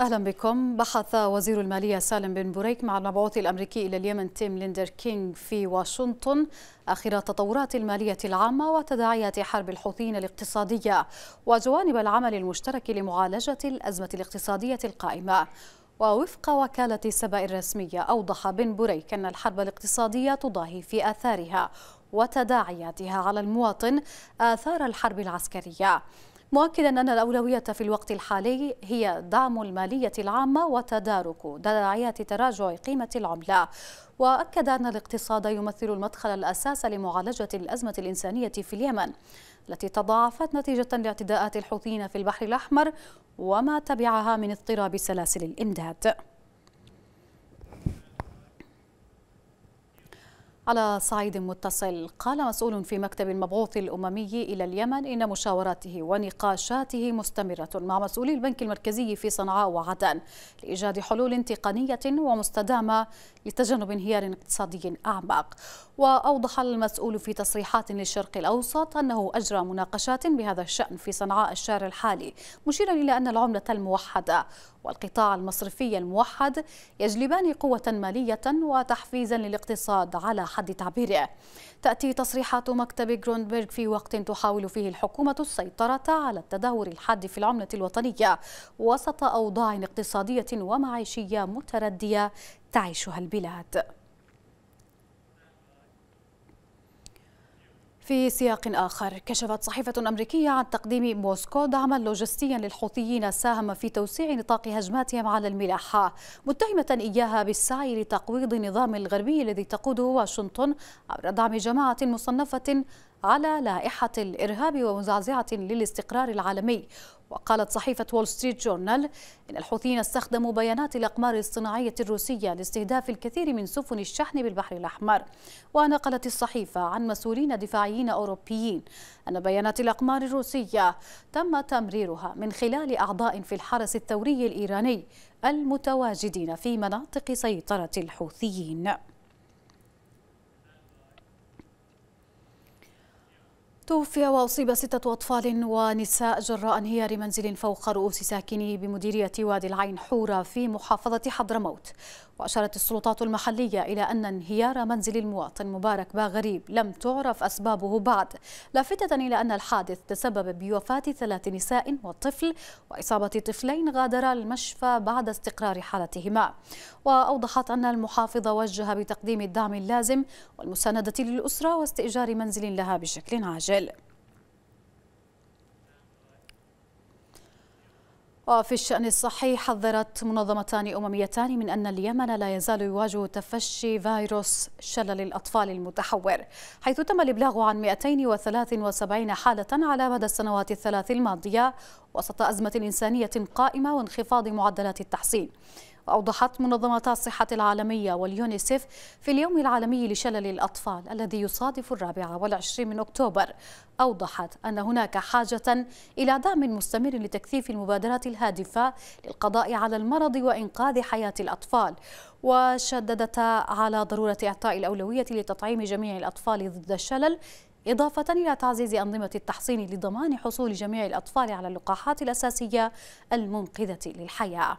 أهلا بكم بحث وزير المالية سالم بن بريك مع المبعوث الأمريكي إلى اليمن تيم ليندر كينغ في واشنطن آخر تطورات المالية العامة وتداعيات حرب الحوثيين الاقتصادية وجوانب العمل المشترك لمعالجة الأزمة الاقتصادية القائمة ووفق وكالة سبأ الرسمية أوضح بن بريك أن الحرب الاقتصادية تضاهي في آثارها وتداعياتها على المواطن آثار الحرب العسكرية مؤكدا أن الأولوية في الوقت الحالي هي دعم المالية العامة وتدارك داعيات تراجع قيمة العملة وأكد أن الاقتصاد يمثل المدخل الأساس لمعالجة الأزمة الإنسانية في اليمن التي تضاعفت نتيجة لاعتداءات الحوثيين في البحر الأحمر وما تبعها من اضطراب سلاسل الإمداد على صعيد متصل قال مسؤول في مكتب المبعوث الأممي إلى اليمن إن مشاوراته ونقاشاته مستمرة مع مسؤولي البنك المركزي في صنعاء وعدن لإيجاد حلول تقنية ومستدامة لتجنب انهيار اقتصادي أعمق وأوضح المسؤول في تصريحات للشرق الأوسط أنه أجرى مناقشات بهذا الشأن في صنعاء الشهر الحالي مشيرا إلى أن العملة الموحدة والقطاع المصرفي الموحد يجلبان قوة مالية وتحفيزا للاقتصاد على حد تعبيره تأتي تصريحات مكتب جروندبرغ في وقت تحاول فيه الحكومة السيطرة على التدهور الحاد في العملة الوطنية وسط أوضاع اقتصادية ومعيشية متردية تعيشها البلاد في سياق آخر كشفت صحيفة أمريكية عن تقديم موسكو دعما لوجستيا للحوثيين ساهم في توسيع نطاق هجماتهم على الملاحة متهمة إياها بالسعي لتقويض النظام الغربي الذي تقوده واشنطن عبر دعم جماعة مصنفة على لائحة الإرهاب ومزعزعة للاستقرار العالمي وقالت صحيفة وول ستريت جورنال إن الحوثيين استخدموا بيانات الأقمار الصناعية الروسية لاستهداف الكثير من سفن الشحن بالبحر الأحمر ونقلت الصحيفة عن مسؤولين دفاعيين أوروبيين أن بيانات الأقمار الروسية تم تمريرها من خلال أعضاء في الحرس الثوري الإيراني المتواجدين في مناطق سيطرة الحوثيين توفي وأصيب ستة أطفال ونساء جراء انهيار منزل فوق رؤوس ساكنيه بمديرية وادي العين حورة في محافظة حضرموت وأشارت السلطات المحلية إلى أن انهيار منزل المواطن مبارك باغريب لم تعرف أسبابه بعد لافتة إلى أن الحادث تسبب بوفاة ثلاث نساء وطفل وإصابة طفلين غادرا المشفى بعد استقرار حالتهما وأوضحت أن المحافظة وجه بتقديم الدعم اللازم والمساندة للأسرة واستئجار منزل لها بشكل عاجل المقبل وفي الشأن الصحي حذرت منظمتان أمميتان من أن اليمن لا يزال يواجه تفشي فيروس شلل الأطفال المتحور حيث تم الإبلاغ عن 273 حالة على مدى السنوات الثلاث الماضية وسط أزمة إنسانية قائمة وانخفاض معدلات التحصين وأوضحت منظمات الصحة العالمية واليونيسف في اليوم العالمي لشلل الأطفال الذي يصادف الرابع والعشرين من أكتوبر أوضحت أن هناك حاجة إلى دعم مستمر لتكثيف المبادرات الهادفة للقضاء على المرض وإنقاذ حياة الأطفال وشددت على ضرورة إعطاء الأولوية لتطعيم جميع الأطفال ضد الشلل إضافة إلى تعزيز أنظمة التحصين لضمان حصول جميع الأطفال على اللقاحات الأساسية المنقذة للحياة